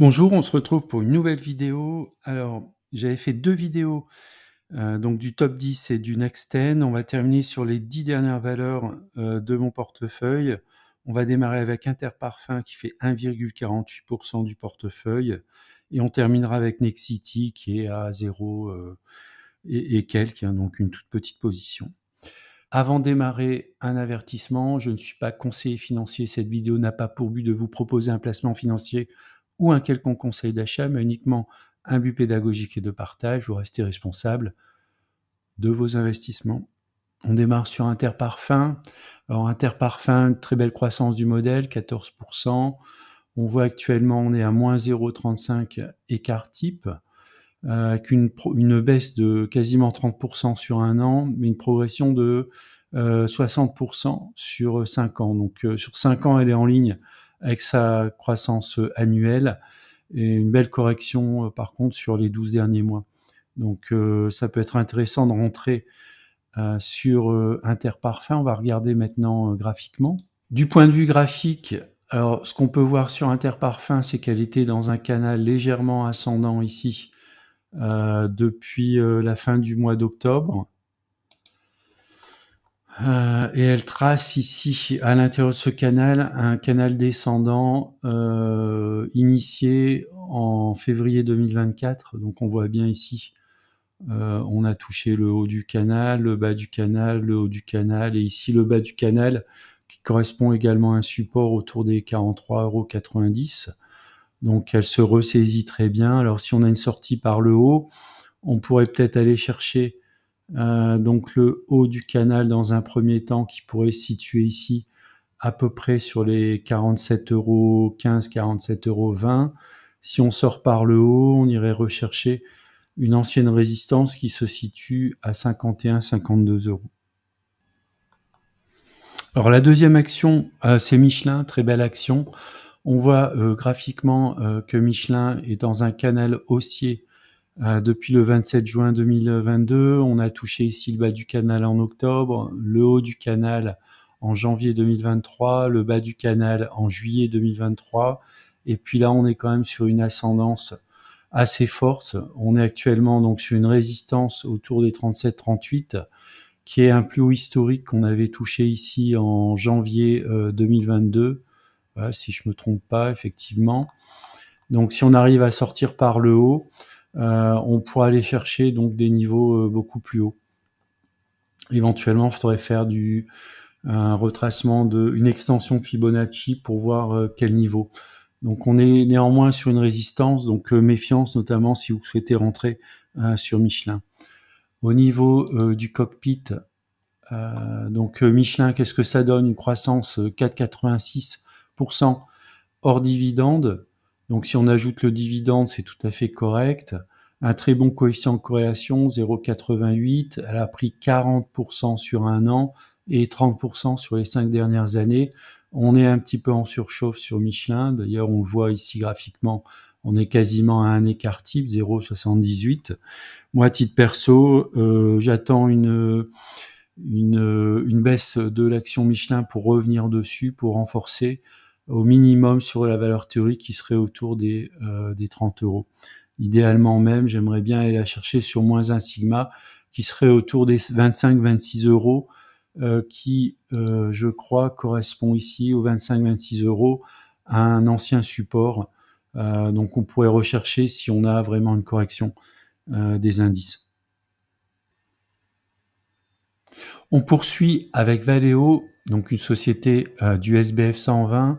Bonjour, on se retrouve pour une nouvelle vidéo. Alors, j'avais fait deux vidéos, euh, donc du top 10 et du next 10. On va terminer sur les 10 dernières valeurs euh, de mon portefeuille. On va démarrer avec Interparfum qui fait 1,48% du portefeuille. Et on terminera avec city qui est à 0 euh, et, quelques, hein, donc une toute petite position. Avant de démarrer, un avertissement, je ne suis pas conseiller financier, cette vidéo n'a pas pour but de vous proposer un placement financier ou un quelconque conseil d'achat, mais uniquement un but pédagogique et de partage, vous restez responsable de vos investissements. On démarre sur Interparfum. Alors Interparfum, très belle croissance du modèle, 14%. On voit actuellement, on est à moins 0,35 écart type, euh, avec une, une, baisse de quasiment 30% sur un an, mais une progression de 60% euh, sur 5 ans. Donc euh, sur 5 ans, elle est en ligne avec sa croissance euh, annuelle et une belle correction euh, par contre sur les 12 derniers mois. Donc euh, ça peut être intéressant de rentrer sur Interparfum. On va regarder maintenant graphiquement. Du point de vue graphique, alors ce qu'on peut voir sur Interparfum, c'est qu'elle était dans un canal légèrement ascendant ici depuis la fin du mois d'octobre. Euh, et elle trace ici, à l'intérieur de ce canal, un canal descendant euh, initié en février 2024. Donc on voit bien ici, euh, on a touché le haut du canal, le bas du canal, le haut du canal, et ici le bas du canal qui correspond également à un support autour des 43,90 euros. Donc elle se ressaisit très bien. Alors si on a une sortie par le haut, on pourrait peut-être aller chercher euh, donc le haut du canal dans un premier temps qui pourrait se situer ici à peu près sur les 47,15 euros 47,20 euros Si on sort par le haut, on irait rechercher une ancienne résistance qui se situe à 51, 52 euros. Alors la deuxième action, euh, c'est Michelin, très belle action. On voit euh, graphiquement que Michelin est dans un canal haussier euh, depuis le 27 juin 2022, on a touché ici le bas du canal en octobre, le haut du canal en janvier 2023, le bas du canal en juillet 2023. Et puis là, on est quand même sur une ascendance assez forte. On est actuellement donc sur une résistance autour des 37-38, qui est un plus haut historique qu'on avait touché ici en janvier 2022, euh, voilà, si je me trompe pas, effectivement. Donc si on arrive à sortir par le haut, euh, on pourra aller chercher donc des niveaux euh, beaucoup plus hauts. Éventuellement, il faudrait faire du, un retracement d'une une extension Fibonacci pour voir euh, quel niveau. Donc on est néanmoins sur une résistance, donc méfiance notamment si vous souhaitez rentrer sur Michelin. Au niveau du cockpit, donc Michelin, qu'est-ce que ça donne Une croissance 4,86% hors dividende. Donc si on ajoute le dividende, c'est tout à fait correct. Un très bon coefficient de corrélation, 0,88. Elle a pris 40% sur un an et 30% sur les cinq dernières années. On est un petit peu en surchauffe sur Michelin. D'ailleurs, on le voit ici graphiquement. On est quasiment à un écart type, 0,78. Moi, à titre perso, euh, j'attends une, une baisse de l'action Michelin pour revenir dessus, pour renforcer au minimum sur la valeur théorique qui serait autour des, euh, des 30 euros. Idéalement même, j'aimerais bien aller la chercher sur moins un sigma qui serait autour des 25-26 euros, euh, qui, euh, je crois, correspond ici aux 25-26 euros à un ancien support. donc on pourrait rechercher si on a vraiment une correction des indices. On poursuit avec Valeo, donc une société euh, du SBF 120,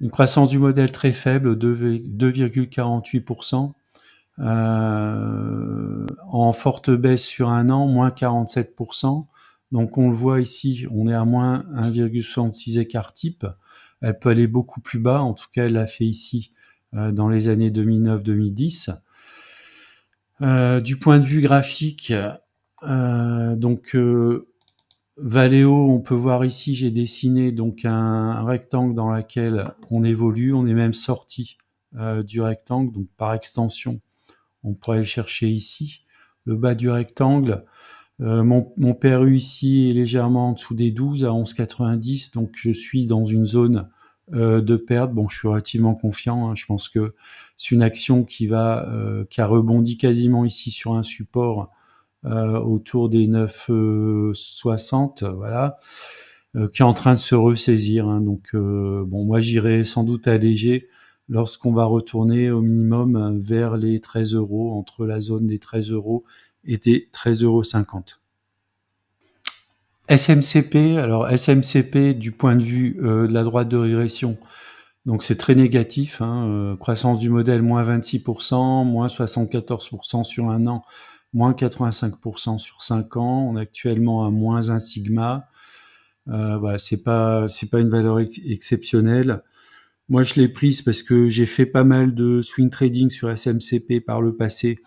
une croissance du modèle très faible, 2,48%, euh, en forte baisse sur un an, moins 47%. Donc on le voit ici, on est à moins 1,66 écart type. Elle peut aller beaucoup plus bas, en tout cas elle l'a fait ici euh, dans les années 2009-2010. du point de vue graphique, euh, donc euh, Valéo, on peut voir ici, j'ai dessiné donc un rectangle dans lequel on évolue. On est même sorti euh, du rectangle, donc par extension, on pourrait le chercher ici. Le bas du rectangle, mon, mon, PRU ici est légèrement en dessous des 12 à 11,90, donc je suis dans une zone de perte. Bon, je suis relativement confiant. Hein, je pense que c'est une action qui va, qui a rebondi quasiment ici sur un support euh, autour des 9,60, euh, voilà, euh, qui est en train de se ressaisir. Hein. Donc, bon, moi, j'irai sans doute alléger lorsqu'on va retourner au minimum vers les 13 euros, entre la zone des 13 euros et des 13,50 euros. SMCP, alors SMCP du point de vue de la droite de régression, donc c'est très négatif, hein, croissance du modèle moins 26%, moins 74% sur un an, moins 85% sur 5 ans. On est actuellement à moins 1 sigma. Euh, voilà, c'est pas pas une valeur exceptionnelle. Moi, je l'ai prise parce que j'ai fait pas mal de swing trading sur SMCP par le passé,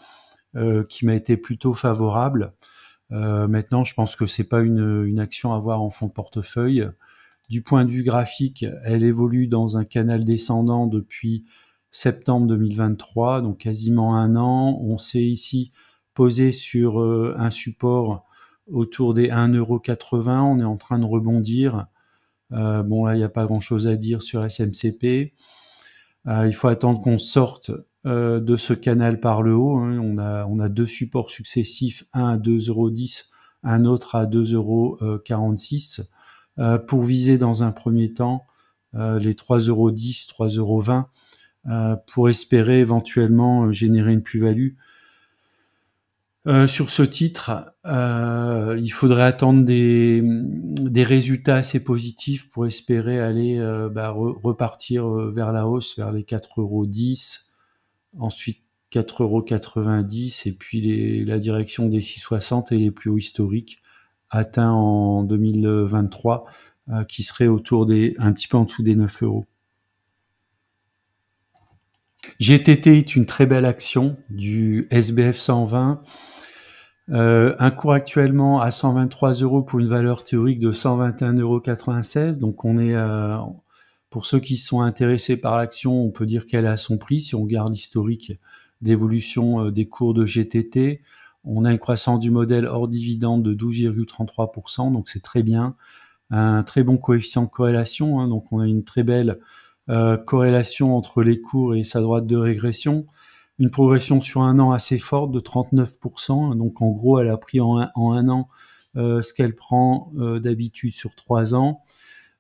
euh, qui m'a été plutôt favorable. Euh, maintenant, je pense que c'est pas une, action à avoir en fond de portefeuille. Du point de vue graphique, elle évolue dans un canal descendant depuis septembre 2023, donc quasiment un an. On sait ici posé sur euh, un support autour des 1,80€. On est en train de rebondir. Euh, bon, là, il n'y a pas grand-chose à dire sur SMCP. Euh, il faut attendre qu'on sorte de ce canal par le haut. Hein. On, a, on a deux supports successifs, un à 2,10€, un autre à 2,46€, pour viser dans un premier temps les 3,10€, 3,20€, pour espérer éventuellement générer une plus-value. Euh, sur ce titre, euh, il faudrait attendre des, résultats assez positifs pour espérer aller euh, bah, repartir vers la hausse, vers les 4,10 euros, ensuite 4,90 euros, et puis la direction des 6,60 et les plus hauts historiques atteints en 2023, qui seraient autour des, un petit peu en dessous des 9 euros. GTT est une très belle action du SBF 120. Euh, un cours actuellement à 123 euros pour une valeur théorique de 121,96 euros. Donc on est, euh, pour ceux qui sont intéressés par l'action, on peut dire qu'elle a son prix. Si on regarde l'historique d'évolution euh, des cours de GTT, on a une croissance du modèle hors dividende de 12,33%. Donc c'est très bien. Un très bon coefficient de corrélation. Hein. donc on a une très belle corrélation entre les cours et sa droite de régression une progression sur un an assez forte de 39%. Donc en gros, elle a pris en un, an euh, ce qu'elle prend euh, d'habitude sur trois ans.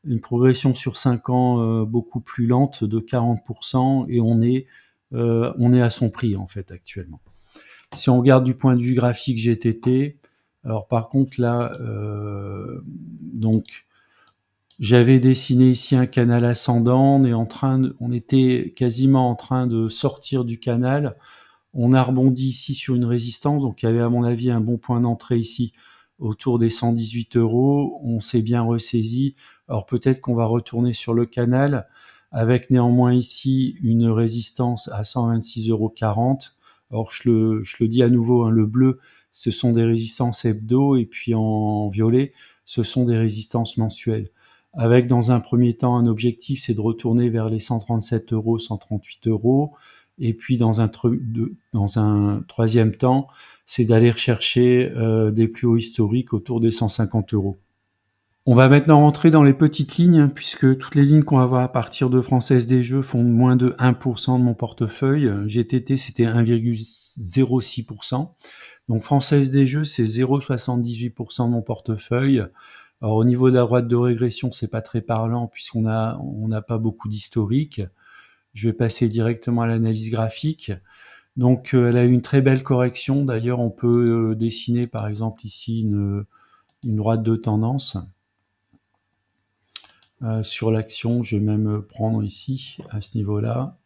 Une progression sur cinq ans euh, beaucoup plus lente de 40% et on est, on est à son prix en fait actuellement. Si on regarde du point de vue graphique GTT, alors par contre là, donc j'avais dessiné ici un canal ascendant. On est en train, on était quasiment en train de sortir du canal. On a rebondi ici sur une résistance, donc il y avait à mon avis un bon point d'entrée ici autour des 118 euros. On s'est bien ressaisi. Alors peut-être qu'on va retourner sur le canal avec néanmoins ici une résistance à 126,40 euros. Or je le, dis à nouveau, hein, le bleu, ce sont des résistances hebdo et puis en violet, ce sont des résistances mensuelles avec dans un premier temps un objectif, c'est de retourner vers les 137 euros, 138 euros, et puis dans un, troisième temps, c'est d'aller rechercher euh, des plus hauts historiques autour des 150 euros. On va maintenant rentrer dans les petites lignes, puisque toutes les lignes qu'on va voir à partir de Française des Jeux font moins de 1% de mon portefeuille. GTT, c'était 1,06%. Donc Française des Jeux, c'est 0,78% de mon portefeuille. Alors au niveau de la droite de régression, c'est pas très parlant puisqu'on on n'a pas beaucoup d'historique. Je vais passer directement à l'analyse graphique. Donc euh, elle a eu une très belle correction. D'ailleurs, on peut euh, dessiner par exemple ici une, droite de tendance. Euh, sur l'action, je vais même prendre ici, à ce niveau-là.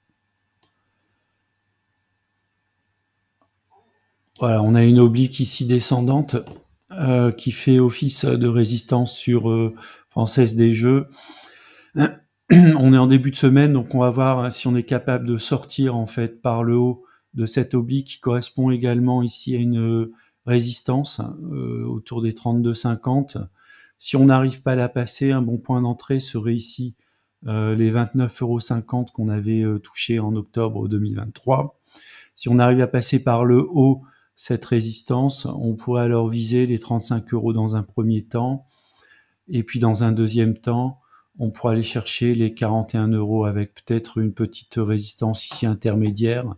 Voilà, on a une oblique ici descendante euh, qui fait office de résistance sur euh, Française des Jeux. On est en début de semaine, donc on va voir hein, si on est capable de sortir en fait par le haut de cette hobby qui correspond également ici à une euh, résistance autour des 32,50. Si on n'arrive pas à la passer, un bon point d'entrée serait ici les 29,50 qu'on avait touchés touché en octobre 2023. Si on arrive à passer par le haut cette résistance, on pourrait alors viser les 35 euros dans un premier temps, et puis dans un deuxième temps, on pourrait aller chercher les 41 euros avec peut-être une petite résistance ici intermédiaire.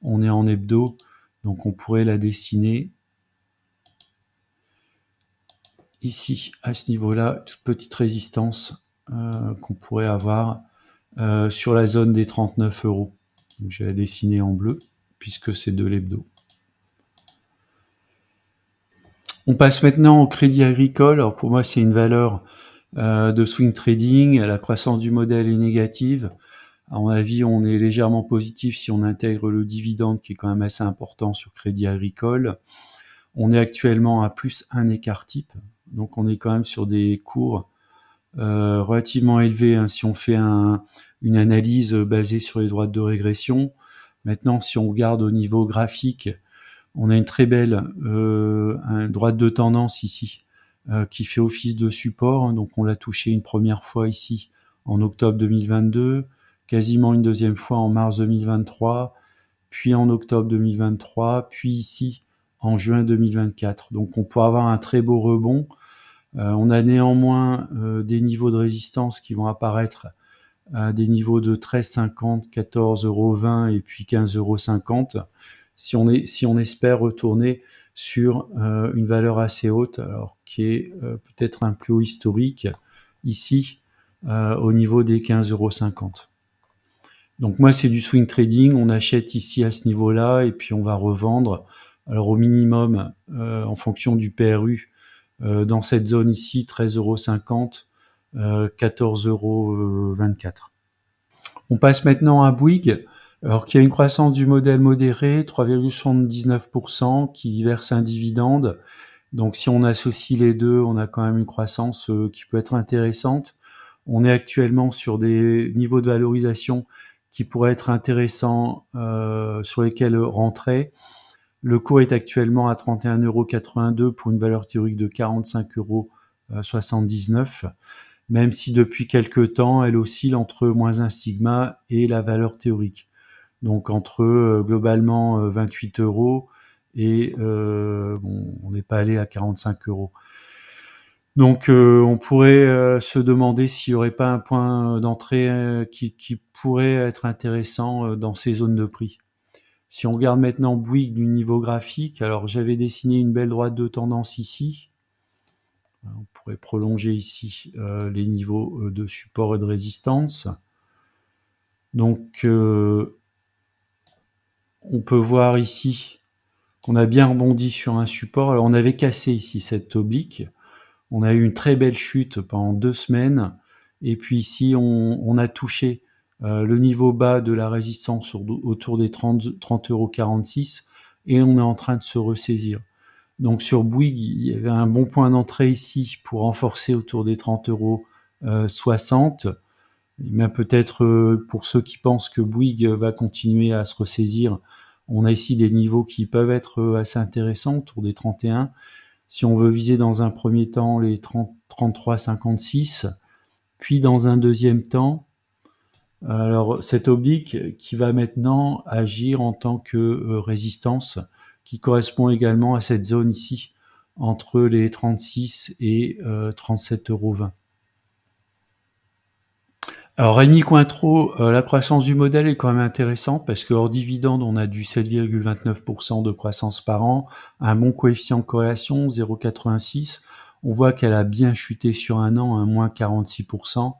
On est en hebdo, donc on pourrait la dessiner ici à ce niveau-là, toute petite résistance euh, qu'on pourrait avoir euh, sur la zone des 39 euros. je vais la dessiner en bleu puisque c'est de l'hebdo. On passe maintenant au crédit agricole. Alors pour moi, c'est une valeur euh, de swing trading. La croissance du modèle est négative. À mon avis, on est légèrement positif si on intègre le dividende qui est quand même assez important sur crédit agricole. On est actuellement à plus un écart type. Donc on est quand même sur des cours euh, relativement élevés hein. si on fait une analyse basée sur les droites de régression. Maintenant, si on regarde au niveau graphique, on a une très belle euh, droite de tendance ici euh, qui fait office de support. Hein. Donc on l'a touché une première fois ici en octobre 2022, quasiment une deuxième fois en mars 2023, puis en octobre 2023, puis ici en juin 2024. Donc on pourra avoir un très beau rebond. Euh, on a néanmoins des niveaux de résistance qui vont apparaître à des niveaux de 13,50, 14,20 euros et puis 15,50 euros si on, espère retourner sur euh, une valeur assez haute, alors qui est euh, peut-être un plus haut historique ici euh, au niveau des 15,50€. Donc moi c'est du swing trading, on achète ici à ce niveau-là et puis on va revendre. Alors au minimum, en fonction du PRU, dans cette zone ici, 13,50€, 14,24€. On passe maintenant à Bouygues alors qu'il y a une croissance du modèle modéré, 3,79%, qui verse un dividende. Donc si on associe les deux, on a quand même une croissance euh, qui peut être intéressante. On est actuellement sur des niveaux de valorisation qui pourraient être intéressants euh, sur lesquels rentrer. Le cours est actuellement à 31,82€ pour une valeur théorique de 45,79€, même si depuis quelques temps, elle oscille entre moins un sigma et la valeur théorique donc entre euh, globalement 28 euh, euros et euh, on n'est pas allé à 45 euros. Donc on pourrait se demander s'il n'y aurait pas un point d'entrée qui, pourrait être intéressant dans ces zones de prix. Si on regarde maintenant Bouygues du niveau graphique, alors j'avais dessiné une belle droite de tendance ici, on pourrait prolonger ici les niveaux de support et de résistance. Donc, on peut voir ici qu'on a bien rebondi sur un support. Alors on avait cassé ici cette oblique. On a eu une très belle chute pendant deux semaines. Et puis ici, on, a touché euh, le niveau bas de la résistance autour des 30,46 30, euros et on est en train de se ressaisir. Donc sur Bouygues, il y avait un bon point d'entrée ici pour renforcer autour des 30,60 euros 60. Euh, mais eh peut-être euh, pour ceux qui pensent que Bouygues va continuer à se ressaisir, on a ici des niveaux qui peuvent être euh, assez intéressants, autour des 31. Si on veut viser dans un premier temps les 33,56, puis dans un deuxième temps, alors cette oblique qui va maintenant agir en tant que euh, résistance, qui correspond également à cette zone ici, entre les 36 et 37,20 euros. Alors Rémi Cointreau, euh, la croissance du modèle est quand même intéressante parce que hors dividende, on a du 7,29% de croissance par an, un bon coefficient de corrélation, 0,86. On voit qu'elle a bien chuté sur un an, un moins 46%,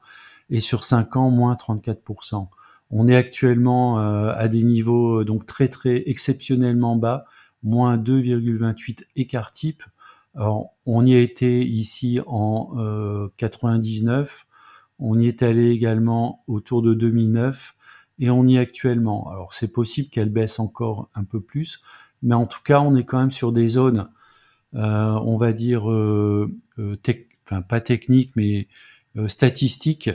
et sur 5 ans, moins 34%. On est actuellement euh, à des niveaux euh, donc très très exceptionnellement bas, moins 2,28 écart type. Alors, on y a été ici en 1999. 99 on y est allé également autour de 2009 et on y est actuellement. Alors c'est possible qu'elle baisse encore un peu plus, mais en tout cas on est quand même sur des zones, euh, on va dire, euh, euh, pas techniques, mais euh, statistiques.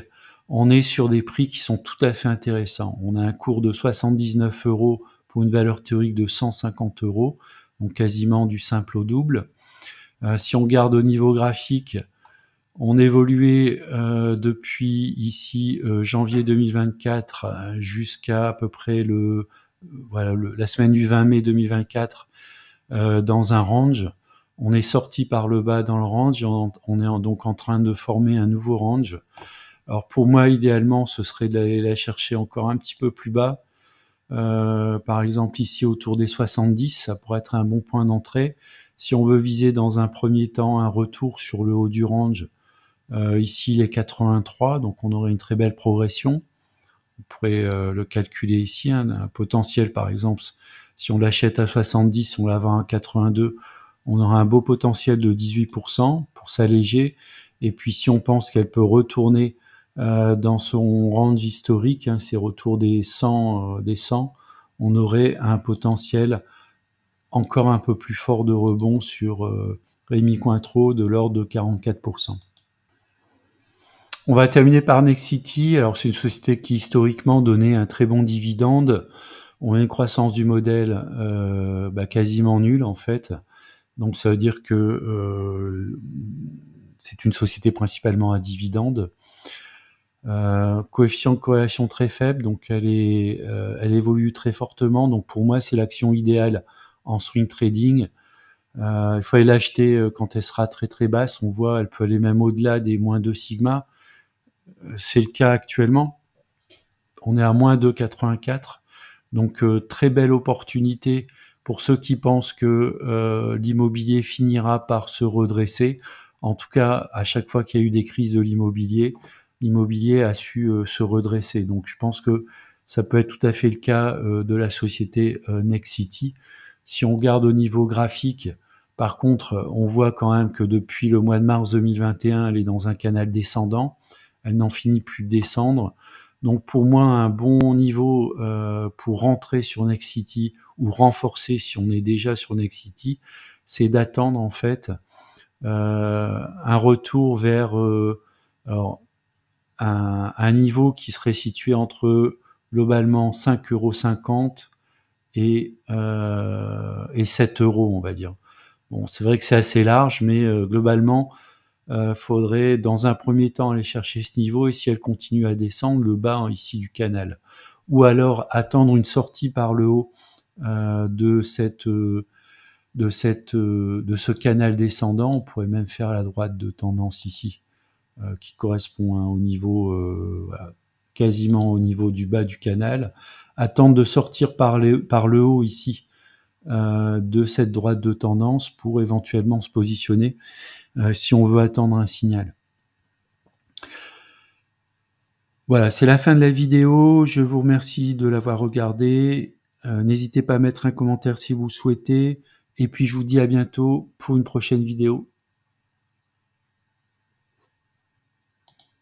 On est sur des prix qui sont tout à fait intéressants. On a un cours de 79 euros pour une valeur théorique de 150 euros, donc quasiment du simple au double. si on regarde au niveau graphique, on évoluait euh, depuis ici euh, janvier 2024 euh, jusqu'à à peu près le, voilà, la semaine du 20 mai 2024 dans un range. On est sorti par le bas dans le range. On, est donc en train de former un nouveau range. Alors pour moi, idéalement, ce serait d'aller la chercher encore un petit peu plus bas. par exemple, ici autour des 70, ça pourrait être un bon point d'entrée. Si on veut viser dans un premier temps un retour sur le haut du range, euh, ici, il est 83, donc on aurait une très belle progression. on pourrait euh, le calculer ici. Hein. un potentiel, par exemple, si on l'achète à 70, on la à 82, on aura un beau potentiel de 18% pour s'alléger. Et puis si on pense qu'elle peut retourner euh, dans son range historique, hein, ses retours des 100, des 100, on aurait un potentiel encore un peu plus fort de rebond sur euh, Rémi Cointreau de l'ordre de 44%. On va terminer par City. Alors, c'est une société qui historiquement donnait un très bon dividende. On a une croissance du modèle euh, bah, quasiment nulle en fait. Donc, ça veut dire que euh, c'est une société principalement à dividende. Euh, coefficient de corrélation très faible, donc elle, est, elle évolue très fortement. Donc, pour moi, c'est l'action idéale en swing trading. il faut aller l'acheter quand elle sera très très basse. On voit, elle peut aller même au-delà des moins 2 sigma. Euh, c'est le cas actuellement. On est à moins 2,84. Donc euh, très belle opportunité pour ceux qui pensent que euh, l'immobilier finira par se redresser. En tout cas, à chaque fois qu'il y a eu des crises de l'immobilier, l'immobilier a su se redresser. Donc je pense que ça peut être tout à fait le cas de la société Next City. Si on regarde au niveau graphique, par contre, on voit quand même que depuis le mois de mars 2021, elle est dans un canal descendant elle n'en finit plus de descendre. Donc pour moi, un bon niveau euh, pour rentrer sur Next City ou renforcer si on est déjà sur Next City, c'est d'attendre en fait euh, un retour vers euh, un, niveau qui serait situé entre globalement 5,50 et, et 7 euros, on va dire. Bon, c'est vrai que c'est assez large, mais globalement, euh, faudrait dans un premier temps aller chercher ce niveau et si elle continue à descendre, le bas hein, ici du canal. Ou alors attendre une sortie par le haut euh, de cette euh, de cette de ce canal descendant. On pourrait même faire la droite de tendance ici, qui correspond hein, au niveau quasiment au niveau du bas du canal. Attendre de sortir par le haut ici euh, de cette droite de tendance pour éventuellement se positionner euh, si on veut attendre un signal. Voilà, c'est la fin de la vidéo. Je vous remercie de l'avoir regardé euh, N'hésitez pas à mettre un commentaire si vous souhaitez. Et puis je vous dis à bientôt pour une prochaine vidéo.